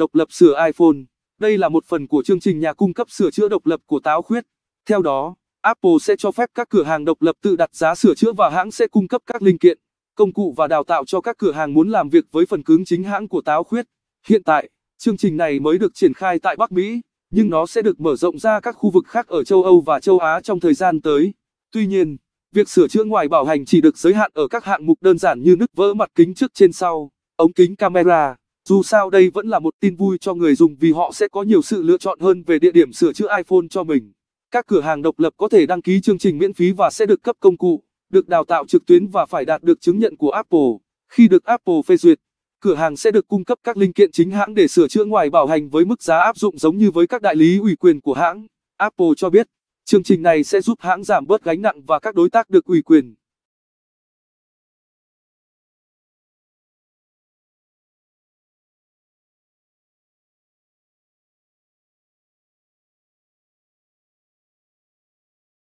độc lập sửa iPhone. Đây là một phần của chương trình nhà cung cấp sửa chữa độc lập của Táo Khuyết. Theo đó, Apple sẽ cho phép các cửa hàng độc lập tự đặt giá sửa chữa và hãng sẽ cung cấp các linh kiện, công cụ và đào tạo cho các cửa hàng muốn làm việc với phần cứng chính hãng của Táo Khuyết. Hiện tại, chương trình này mới được triển khai tại Bắc Mỹ, nhưng nó sẽ được mở rộng ra các khu vực khác ở châu Âu và châu Á trong thời gian tới. Tuy nhiên, việc sửa chữa ngoài bảo hành chỉ được giới hạn ở các hạng mục đơn giản như nứt vỡ mặt kính trước trên sau, ống kính camera, dù sao đây vẫn là một tin vui cho người dùng vì họ sẽ có nhiều sự lựa chọn hơn về địa điểm sửa chữa iPhone cho mình. Các cửa hàng độc lập có thể đăng ký chương trình miễn phí và sẽ được cấp công cụ, được đào tạo trực tuyến và phải đạt được chứng nhận của Apple. Khi được Apple phê duyệt, cửa hàng sẽ được cung cấp các linh kiện chính hãng để sửa chữa ngoài bảo hành với mức giá áp dụng giống như với các đại lý ủy quyền của hãng. Apple cho biết, chương trình này sẽ giúp hãng giảm bớt gánh nặng và các đối tác được ủy quyền.